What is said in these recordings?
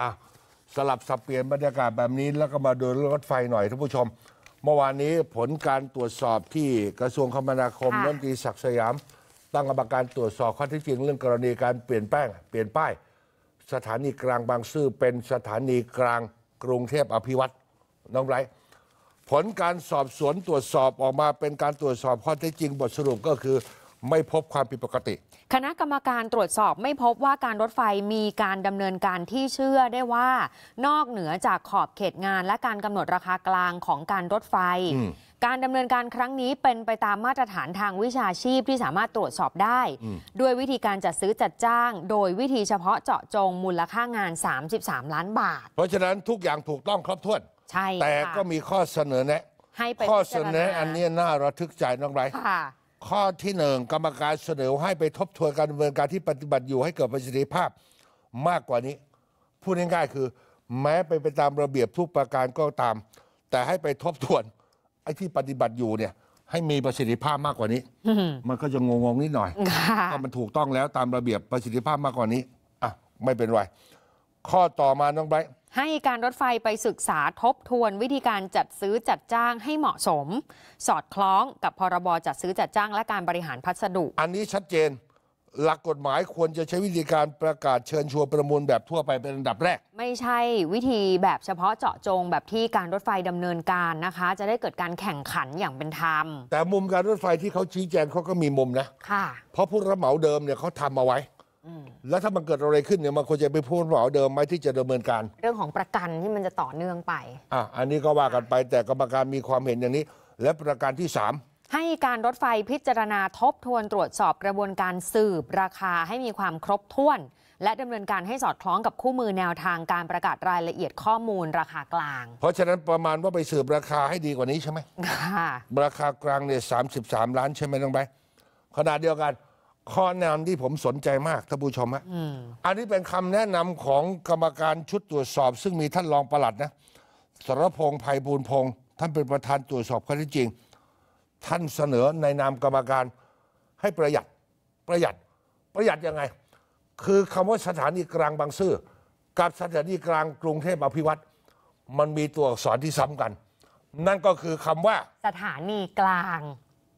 อะสลับสับเปลี่ยนบรรยากาศแบบนี้แล้วก็มาดูรถไฟหน่อยท่านผู้ชมเมื่อวานนี้ผลการตรวจสอบที่กระทรวงคมนาคมนรัฐมนตรีศักดิ์สยาม ตั้งกรรมการตรวจสอบข้อเที่จริงเรื่องกรณีการเปลี่ยนแป้งเปลี่ยนป้าย สถานีกลางบางซื่อเป็นสถานีกลางกรุงเทพอภิวัตรน้องไรผลการสอบสวนตรวจสอบออกมาเป็นการตรวจสอบข้อเท็จจริงบทสรุปก็คือไม่พบความผิดปกติ คณะกรรมการตรวจสอบไม่พบว่าการรถไฟมีการดำเนินการที่เชื่อได้ว่านอกเหนือจากขอบเขตงานและการกำหนดราคากลางของการรถไฟ การดำเนินการครั้งนี้เป็นไปตามมาตรฐานทางวิชาชีพที่สามารถตรวจสอบได้ ด้วยวิธีการจัดซื้อจัดจ้าง โดยวิธีเฉพาะเจาะจงมูลค่างาน 33 ล้านบาท เพราะฉะนั้นทุกอย่างถูกต้องครบถ้วน ใช่ แต่ก็มีข้อเสนอแนะให้ข้อเสนอแนะอันนี้น่าระทึกใจน้องไรข้อที่หนึ่งกรรมการเสนอให้ไปทบทวนการดำเนินการที่ปฏิบัติอยู่ให้เกิดประสิทธิภาพมากกว่านี้พูดง่ายๆคือ แม้ไปไปตามระเบียบทุกประการก็ตาม แต่ให้ไปทบทวนไอ้ที่ปฏิบัติอยู่เนี่ย ให้มีประสิทธิภาพมากกว่านี้ มันก็จะงงๆนิดหน่อยถ้าก็มันถูกต้องแล้วตามระเบียบประสิทธิภาพมากกว่านี้อ่ะไม่เป็นไรข้อต่อมาน้องไบรท์ให้การรถไฟไปศึกษาทบทวนวิธีการจัดซื้อจัดจ้างให้เหมาะสม สอดคล้องกับพรบจัดซื้อจัดจ้างและการบริหารพัสดุ อันนี้ชัดเจน หลักกฎหมายควรจะใช้วิธีการประกาศเชิญชวนประมูลแบบทั่วไปเป็นอันดับแรก ไม่ใช่วิธีแบบเฉพาะเจาะจงแบบที่การรถไฟดำเนินการนะคะ จะได้เกิดการแข่งขันอย่างเป็นธรรมแต่มุมการรถไฟที่เขาชี้แจงเขาก็มีมุมนะค่ะเพราะผู้รับเหมาเดิมเนี่ยเขาทำเอาไว้แล้วถ้ามันเกิดอะไรขึ้นเนี่ยมันควรจะไปพูดเหมาเดิมไหมที่จะดำเนินการ เรื่องของประกันที่มันจะต่อเนื่องไปอ่ะอันนี้ก็ว่ากันไป แต่กรรมการมีความเห็นอย่างนี้ และประการที่ 3 ให้การรถไฟพิจารณาทบทวนตรวจสอบกระบวนการสืบราคาให้มีความครบถ้วนและดำเนินการให้สอดคล้องกับคู่มือแนวทางการประกาศรายละเอียดข้อมูลราคากลาง เพราะฉะนั้นประมาณว่าไปสืบราคาให้ดีกว่านี้ใช่ไหมค่ะราคากลางเนี่ยสามสิบสามล้านใช่ไหมน้องใบขนาดเดียวกันข้อแนะนำที่ผมสนใจมากท่านผู้ชมฮะอันนี้เป็นคำแนะนำของกรรมการชุดตรวจสอบ ซึ่งมีท่านรองปลัดนะสรพงษ์ไพบูลพงษ์ท่านเป็นประธานตรวจสอบข้อทีจจริง ท่านเสนอในนามกรรมการให้ประหยัดประหยัดประหยัดยังไง คือคำว่าสถานีกลางบางซื่อ กับสถานีกลางกรุงเทพอภิวัตรมันมีตัวอักษรที่ซ้ำกัน นั่นก็คือคำว่าสถานีกลาง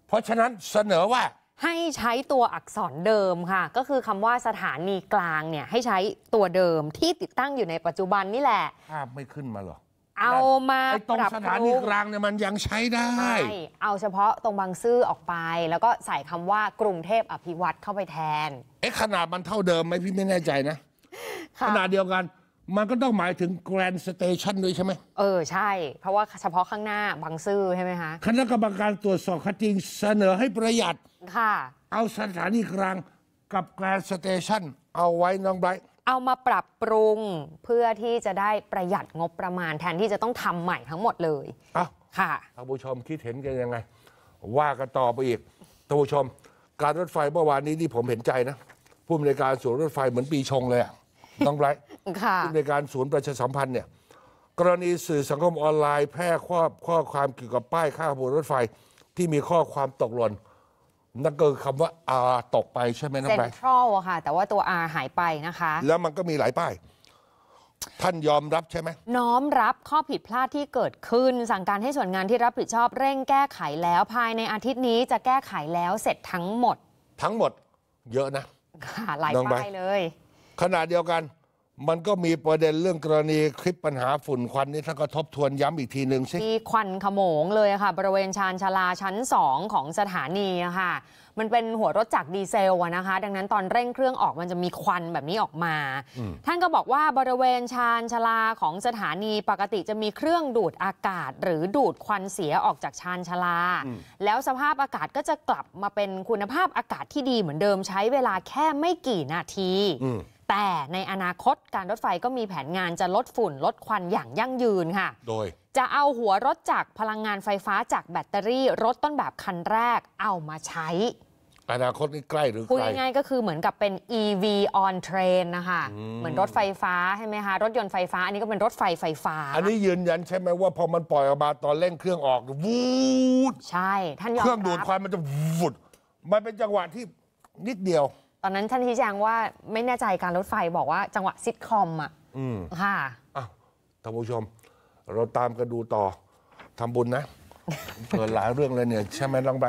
เพราะฉะนั้นเสนอว่าให้ใช้ตัวอักษรเดิมค่ะ ก็คือคำว่าสถานีกลางเนี่ย ให้ใช้ตัวเดิมที่ติดตั้งอยู่ในปัจจุบันนี่แหละภาพไม่ขึ้นมาหรอเอามาตรงสถานีกลางเนี่ยมันยังใช้ได้ใช่เอาเฉพาะตรงบางซื่อออกไปแล้วก็ใส่คำว่ากรุงเทพอภิวัตเข้าไปแทนเอ๊ะขนาดมันเท่าเดิมไหมพี่ไม่แน่ใจนะขนาดเดียวกันมันก็ต้องหมายถึงแกรนด์สเตชันด้วยใช่ไหมเออ ใช่ เพราะว่าเฉพาะข้างหน้าบางซื่อใช่ไหมคะคณะกรรมการตรวจสอบข้อจริงเสนอให้ประหยัด ค่ะ เอาสถานีกลางกับแกรนด์สเตชันเอาไว้น้องไบรท์เอามาปรับปรุงเพื่อที่จะได้ประหยัดงบประมาณแทนที่จะต้องทำใหม่ทั้งหมดเลยอ่ะค่ะ ท่านผู้ชมคิดเห็นกันยังไง ว่ากันต่อไปอีกท่านผู้ชม การรถไฟเมื่อวานนี้ที่ผมเห็นใจนะผู้บริการส่วนรถไฟเหมือนปีชงเลยอะน้องไบรท์่ในการศูนย์ประชาสัมพันธ์ เนี่ย กรณีสื่อสังคมออนไลน์แพร่ข้อข้อความเกี่ยวกับป้ายค่าขบวนรถไฟที่มีข้อความตกหล่นนั่นก็คือคำว่า อาตกไปใช่ไหมน้องเซ็นไบรท์ทรัลอค่ะ แต่ว่าตัวอาหายไปนะคะ แล้วมันก็มีหลายป้าย ท่านยอมรับใช่ไหม น้อมรับข้อผิดพลาดที่เกิดขึ้นสั่งการให้ส่วนงานที่รับผิดชอบเร่งแก้ไขแล้วภายในอาทิตย์นี้จะแก้ไขแล้วเสร็จทั้งหมด ทั้งหมด เยอะนะค่ะหลายป้ายเลยขณะเดียวกันมันก็มีประเด็นเรื่องกรณีคลิปปัญหาฝุ่นควันนี่ท่านก็ทบทวนย้ำอีกทีหนึ่งสิ มีควันขโมงเลยค่ะ บริเวณชานชาลาชั้น 2 ของสถานีค่ะ มันเป็นหัวรถจักรดีเซลนะคะ ดังนั้นตอนเร่งเครื่องออกมันจะมีควันแบบนี้ออกมา ท่านก็บอกว่าบริเวณชานชาลาของสถานีปกติจะมีเครื่องดูดอากาศ หรือดูดควันเสียออกจากชานชาลาแล้วสภาพอากาศก็จะกลับมาเป็นคุณภาพอากาศที่ดีเหมือนเดิมใช้เวลาแค่ไม่กี่นาทีแต่ในอนาคตการรถไฟก็มีแผนงานจะลดฝุ่น ลดควันอย่างยั่งยืนค่ะ โดย จะเอาหัวรถจากพลังงานไฟฟ้าจากแบตเตอรี่รถต้นแบบคันแรกเอามาใช้ อนาคตนี่ใกล้หรือไกลพูดง่ายๆก็คือเหมือนกับเป็น EV on train นะคะเหมือนรถไฟฟ้าใช่ไหมคะรถยนต์ไฟฟ้า อันนี้ก็เป็นรถไฟไฟฟ้า อันนี้ยืนยันใช่ไหมว่าพอมันปล่อยออกมาตอนเร่งเครื่องออกวูดใช่ท่านยอมเครื่องดูดควันมันจะวูดมันเป็นจังหวะที่นิดเดียวตอนนั้นท่านชี้แจงว่าไม่แน่ใจการรถไฟบอกว่าจังหวะซิทคอมอ่ะค่ะอ้าวท่านผู้ชม เราตามกันดูต่อทำบุญนะเกิดหลายเรื่องเลยเนี่ย ใช่ไหมลองไป